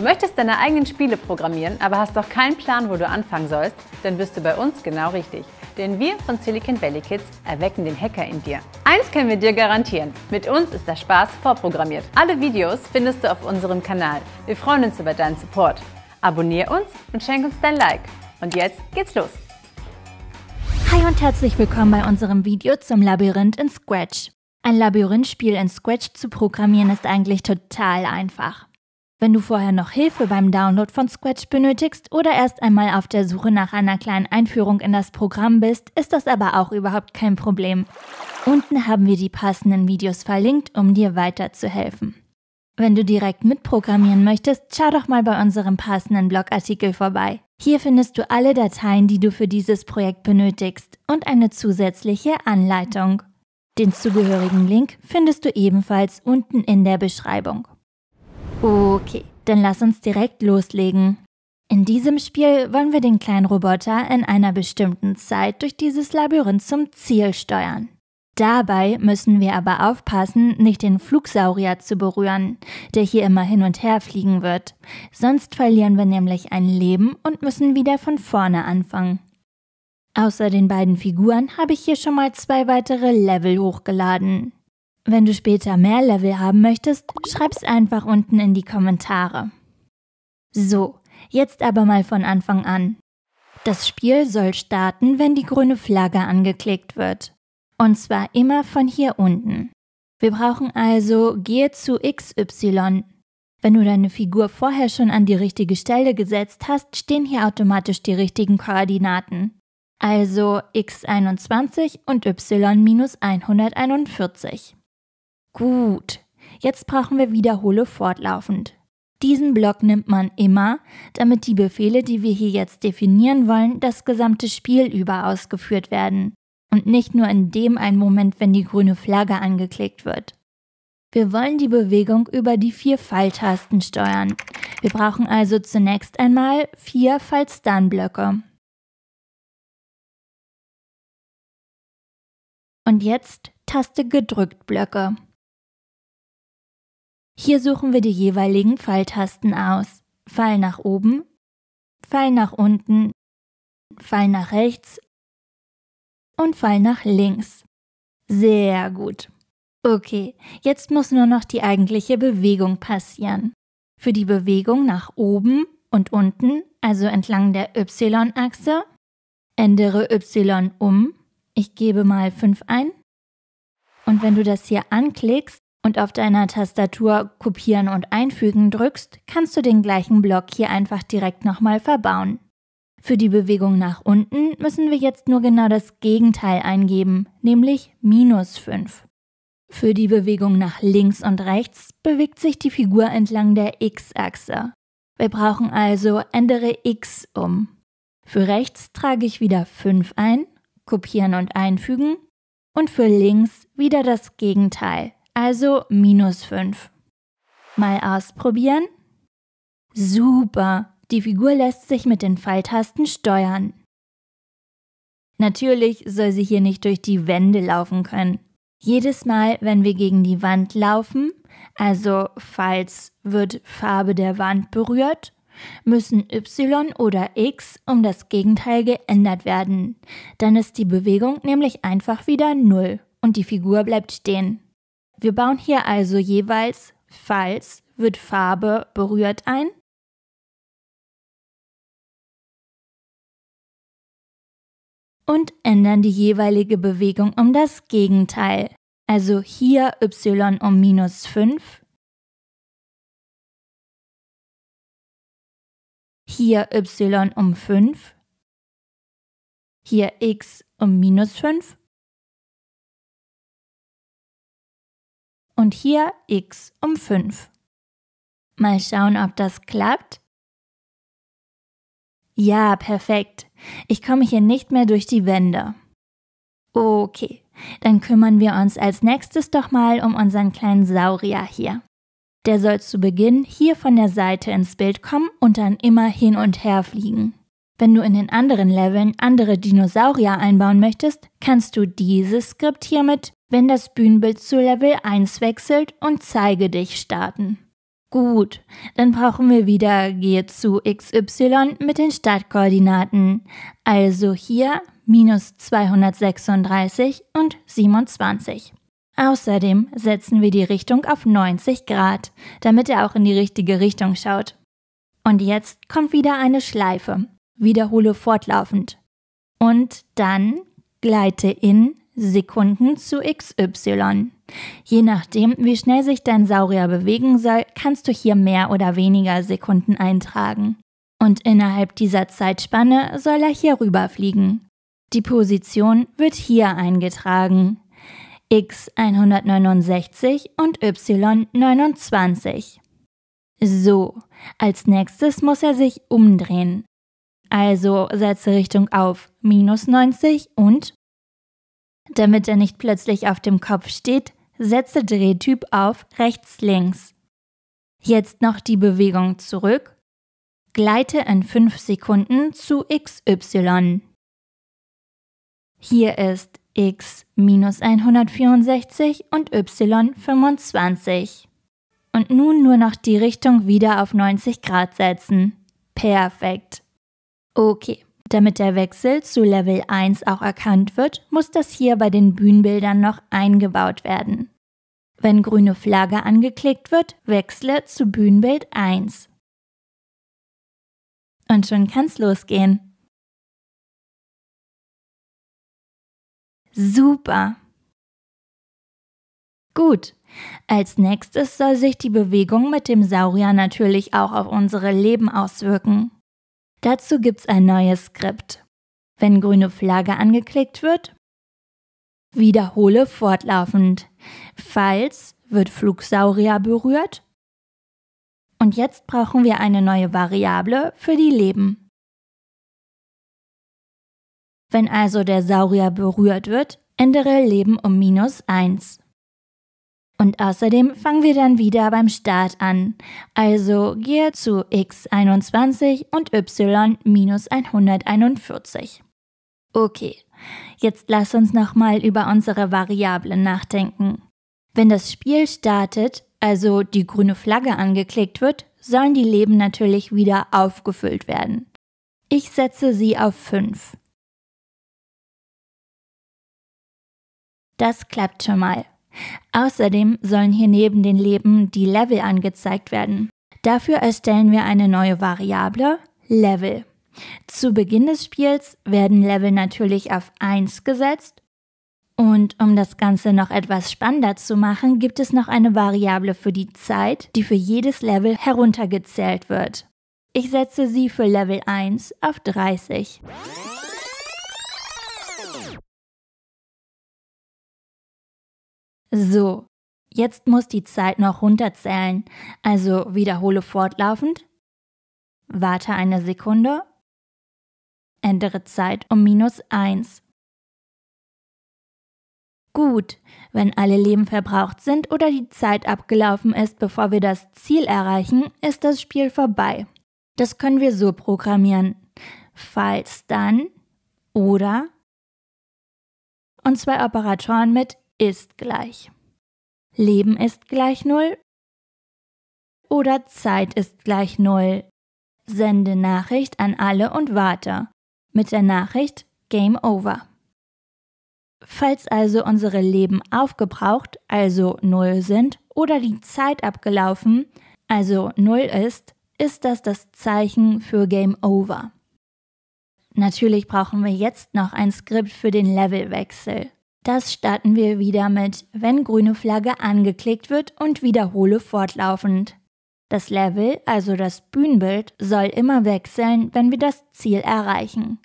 Du möchtest deine eigenen Spiele programmieren, aber hast doch keinen Plan, wo du anfangen sollst? Dann bist du bei uns genau richtig. Denn wir von Silicon Valley Kids erwecken den Hacker in dir. Eins können wir dir garantieren. Mit uns ist der Spaß vorprogrammiert. Alle Videos findest du auf unserem Kanal. Wir freuen uns über deinen Support. Abonnier uns und schenk uns dein Like. Und jetzt geht's los. Hi und herzlich willkommen bei unserem Video zum Labyrinth in Scratch. Ein Labyrinthspiel in Scratch zu programmieren ist eigentlich total einfach. Wenn du vorher noch Hilfe beim Download von Scratch benötigst oder erst einmal auf der Suche nach einer kleinen Einführung in das Programm bist, ist das aber auch überhaupt kein Problem. Unten haben wir die passenden Videos verlinkt, um dir weiterzuhelfen. Wenn du direkt mitprogrammieren möchtest, schau doch mal bei unserem passenden Blogartikel vorbei. Hier findest du alle Dateien, die du für dieses Projekt benötigst und eine zusätzliche Anleitung. Den zugehörigen Link findest du ebenfalls unten in der Beschreibung. Okay, dann lass uns direkt loslegen. In diesem Spiel wollen wir den kleinen Roboter in einer bestimmten Zeit durch dieses Labyrinth zum Ziel steuern. Dabei müssen wir aber aufpassen, nicht den Flugsaurier zu berühren, der hier immer hin und her fliegen wird. Sonst verlieren wir nämlich ein Leben und müssen wieder von vorne anfangen. Außer den beiden Figuren habe ich hier schon mal zwei weitere Level hochgeladen. Wenn du später mehr Level haben möchtest, schreib's einfach unten in die Kommentare. So, jetzt aber mal von Anfang an. Das Spiel soll starten, wenn die grüne Flagge angeklickt wird. Und zwar immer von hier unten. Wir brauchen also Gehe zu XY. Wenn du deine Figur vorher schon an die richtige Stelle gesetzt hast, stehen hier automatisch die richtigen Koordinaten. Also x21 und y-141. Gut, jetzt brauchen wir Wiederhole fortlaufend. Diesen Block nimmt man immer, damit die Befehle, die wir hier jetzt definieren wollen, das gesamte Spiel über ausgeführt werden und nicht nur in dem einen Moment, wenn die grüne Flagge angeklickt wird. Wir wollen die Bewegung über die vier Pfeiltasten steuern. Wir brauchen also zunächst einmal vier Falls-Dann-Blöcke. Und jetzt Taste gedrückt Blöcke. Hier suchen wir die jeweiligen Pfeiltasten aus. Pfeil nach oben, Pfeil nach unten, Pfeil nach rechts und Pfeil nach links. Sehr gut. Okay, jetzt muss nur noch die eigentliche Bewegung passieren. Für die Bewegung nach oben und unten, also entlang der Y-Achse, ändere Y um. Ich gebe mal 5 ein. Und wenn du das hier anklickst, und auf deiner Tastatur Kopieren und Einfügen drückst, kannst du den gleichen Block hier einfach direkt nochmal verbauen. Für die Bewegung nach unten müssen wir jetzt nur genau das Gegenteil eingeben, nämlich minus 5. Für die Bewegung nach links und rechts bewegt sich die Figur entlang der X-Achse. Wir brauchen also ändere X um. Für rechts trage ich wieder 5 ein, kopieren und einfügen und für links wieder das Gegenteil, also minus 5. Mal ausprobieren. Super, die Figur lässt sich mit den Pfeiltasten steuern. Natürlich soll sie hier nicht durch die Wände laufen können. Jedes Mal, wenn wir gegen die Wand laufen, also falls wird Farbe der Wand berührt, müssen y oder x um das Gegenteil geändert werden. Dann ist die Bewegung nämlich einfach wieder 0 und die Figur bleibt stehen. Wir bauen hier also jeweils, falls wird Farbe berührt ein, und ändern die jeweilige Bewegung um das Gegenteil. Also hier y um minus 5, hier y um 5, hier x um minus 5 und hier x um 5. Mal schauen, ob das klappt. Ja, perfekt. Ich komme hier nicht mehr durch die Wände. Okay, dann kümmern wir uns als nächstes doch mal um unseren kleinen Saurier hier. Der soll zu Beginn hier von der Seite ins Bild kommen und dann immer hin und her fliegen. Wenn du in den anderen Leveln andere Dinosaurier einbauen möchtest, kannst du dieses Skript hier mit wenn das Bühnenbild zu Level 1 wechselt und zeige dich starten. Gut, dann brauchen wir wieder gehe zu XY mit den Startkoordinaten. Also hier minus 236 und 27. Außerdem setzen wir die Richtung auf 90 Grad, damit er auch in die richtige Richtung schaut. Und jetzt kommt wieder eine Schleife. Wiederhole fortlaufend. Und dann gleite in Sekunden zu XY. Je nachdem, wie schnell sich dein Saurier bewegen soll, kannst du hier mehr oder weniger Sekunden eintragen. Und innerhalb dieser Zeitspanne soll er hier rüberfliegen. Die Position wird hier eingetragen. X 169 und Y 29. So, als nächstes muss er sich umdrehen. Also setze Richtung auf minus 90 und damit er nicht plötzlich auf dem Kopf steht, setze Drehtyp auf rechts-links. Jetzt noch die Bewegung zurück. Gleite in 5 Sekunden zu XY. Hier ist x minus 164 und y 25. Und nun nur noch die Richtung wieder auf 90 Grad setzen. Perfekt. Okay, damit der Wechsel zu Level 1 auch erkannt wird, muss das hier bei den Bühnenbildern noch eingebaut werden. Wenn grüne Flagge angeklickt wird, wechsle zu Bühnenbild 1. Und schon kann's losgehen. Super! Gut, als nächstes soll sich die Bewegung mit dem Saurier natürlich auch auf unsere Leben auswirken. Dazu gibt's ein neues Skript. Wenn grüne Flagge angeklickt wird, wiederhole fortlaufend. Falls wird Flugsaurier berührt. Und jetzt brauchen wir eine neue Variable für die Leben. Wenn also der Saurier berührt wird, ändere Leben um minus 1. Und außerdem fangen wir dann wieder beim Start an. Also gehe zu x21 und y-141. Okay, jetzt lass uns nochmal über unsere Variablen nachdenken. Wenn das Spiel startet, also die grüne Flagge angeklickt wird, sollen die Leben natürlich wieder aufgefüllt werden. Ich setze sie auf 5. Das klappt schon mal. Außerdem sollen hier neben den Leben die Level angezeigt werden. Dafür erstellen wir eine neue Variable, Level. Zu Beginn des Spiels werden Level natürlich auf 1 gesetzt. Und um das Ganze noch etwas spannender zu machen, gibt es noch eine Variable für die Zeit, die für jedes Level heruntergezählt wird. Ich setze sie für Level 1 auf 30. So, jetzt muss die Zeit noch runterzählen. Also wiederhole fortlaufend. Warte eine Sekunde. Ändere Zeit um minus 1. Gut, wenn alle Leben verbraucht sind oder die Zeit abgelaufen ist, bevor wir das Ziel erreichen, ist das Spiel vorbei. Das können wir so programmieren. Falls dann oder und zwei Operatoren mit ist gleich. Leben ist gleich null oder Zeit ist gleich null. Sende Nachricht an alle und warte. Mit der Nachricht Game Over. Falls also unsere Leben aufgebraucht, also null sind, oder die Zeit abgelaufen, also null ist, ist das das Zeichen für Game Over. Natürlich brauchen wir jetzt noch ein Skript für den Levelwechsel. Das starten wir wieder mit, wenn grüne Flagge angeklickt wird und wiederhole fortlaufend. Das Level, also das Bühnenbild, soll immer wechseln, wenn wir das Ziel erreichen.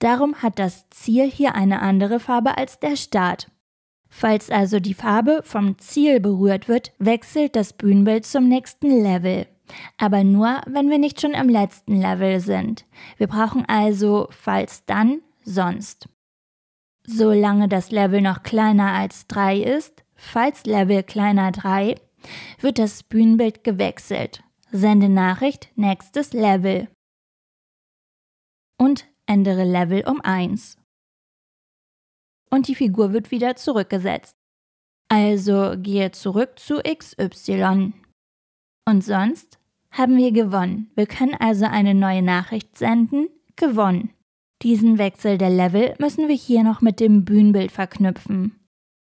Darum hat das Ziel hier eine andere Farbe als der Start. Falls also die Farbe vom Ziel berührt wird, wechselt das Bühnenbild zum nächsten Level. Aber nur, wenn wir nicht schon im letzten Level sind. Wir brauchen also falls dann sonst. Solange das Level noch kleiner als 3 ist, falls Level kleiner 3, wird das Bühnenbild gewechselt. Sende Nachricht nächstes Level und ändere Level um 1. Und die Figur wird wieder zurückgesetzt. Also gehe zurück zu XY. Und sonst haben wir gewonnen. Wir können also eine neue Nachricht senden. Gewonnen. Diesen Wechsel der Level müssen wir hier noch mit dem Bühnenbild verknüpfen.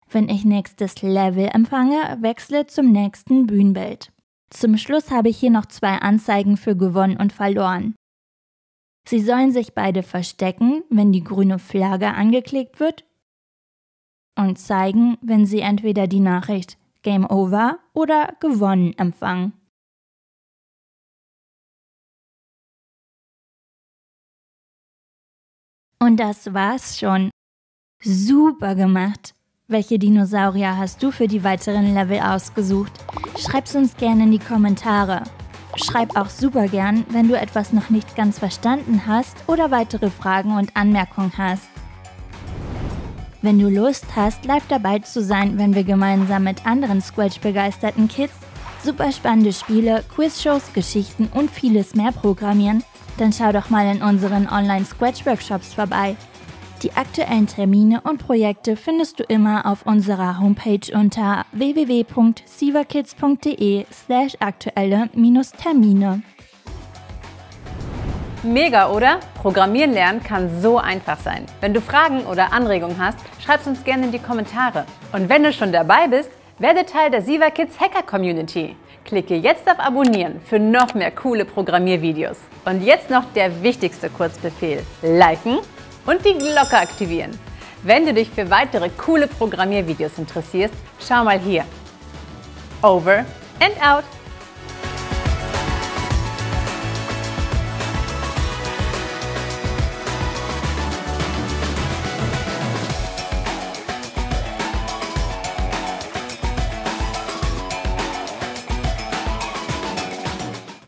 Wenn ich nächstes Level empfange, wechsle zum nächsten Bühnenbild. Zum Schluss habe ich hier noch zwei Anzeigen für gewonnen und verloren. Sie sollen sich beide verstecken, wenn die grüne Flagge angeklickt wird und zeigen, wenn sie entweder die Nachricht Game Over oder gewonnen empfangen. Und das war's schon. Super gemacht. Welche Dinosaurier hast du für die weiteren Level ausgesucht? Schreib's uns gerne in die Kommentare. Schreib auch super gern, wenn du etwas noch nicht ganz verstanden hast oder weitere Fragen und Anmerkungen hast. Wenn du Lust hast, live dabei zu sein, wenn wir gemeinsam mit anderen Squelch-begeisterten Kids super spannende Spiele, Quizshows, Geschichten und vieles mehr programmieren, dann schau doch mal in unseren Online-Scratch-Workshops vorbei. Die aktuellen Termine und Projekte findest du immer auf unserer Homepage unter www.sieverkids.de slash aktuelle-Termine. Mega, oder? Programmieren lernen kann so einfach sein. Wenn du Fragen oder Anregungen hast, schreib's uns gerne in die Kommentare. Und wenn du schon dabei bist, werde Teil der Siva Kids Hacker Community. Klicke jetzt auf Abonnieren für noch mehr coole Programmiervideos. Und jetzt noch der wichtigste Kurzbefehl. Liken und die Glocke aktivieren. Wenn du dich für weitere coole Programmiervideos interessierst, schau mal hier. Over and out.